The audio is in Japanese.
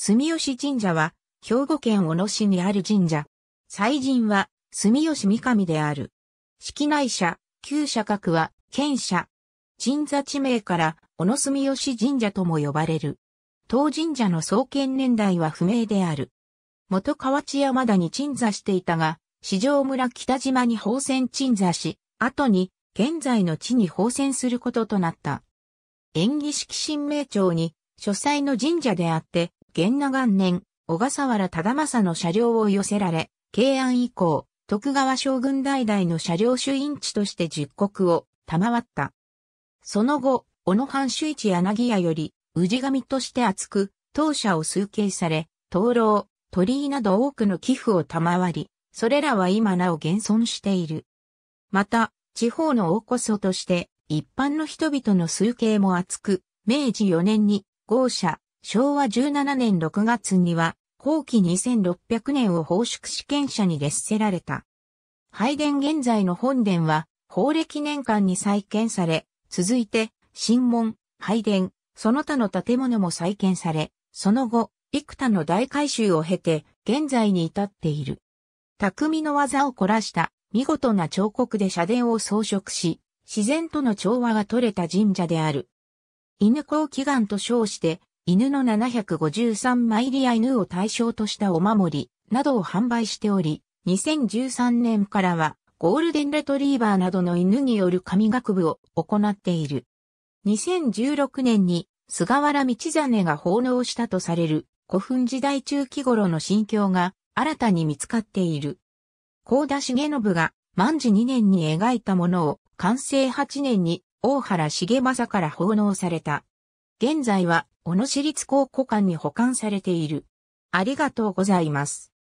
住吉神社は、兵庫県小野市にある神社。祭神は、住吉三上である。式内社、旧社格は、県社。神座地名から、小野住吉神社とも呼ばれる。当神社の創建年代は不明である。元河内山田に鎮座していたが、四条村北島に放線鎮座し、後に、現在の地に放線することとなった。演技式神明町に、書斎の神社であって、元那元年、小笠原忠政の車両を寄せられ、慶安以降、徳川将軍代々の車両主因地として十国を賜った。その後、小野藩主一柳屋より、氏神として厚く、当社を崇敬され、灯籠、鳥居など多くの寄付を賜り、それらは今なお現存している。また、地方の大こそとして、一般の人々の崇敬も厚く、明治4年に、豪社、昭和17年6月には、後期2600年を奉祝試験者に列せられた。拝殿現在の本殿は、法暦年間に再建され、続いて、神門、拝殿、その他の建物も再建され、その後、幾多の大改修を経て、現在に至っている。匠の技を凝らした見事な彫刻で社殿を装飾し、自然との調和が取れた神社である。犬子祈願と称して犬の753枚リア犬を対象としたお守りなどを販売しており、2013年からはゴールデンレトリーバーなどの犬による神学部を行っている。2016年に菅原道真が奉納したとされる古墳時代中期頃の心境が新たに見つかっている。高田重信が万治2年に描いたものを完成8年に大原重政から奉納された。現在は小野市立高校館に保管されている。ありがとうございます。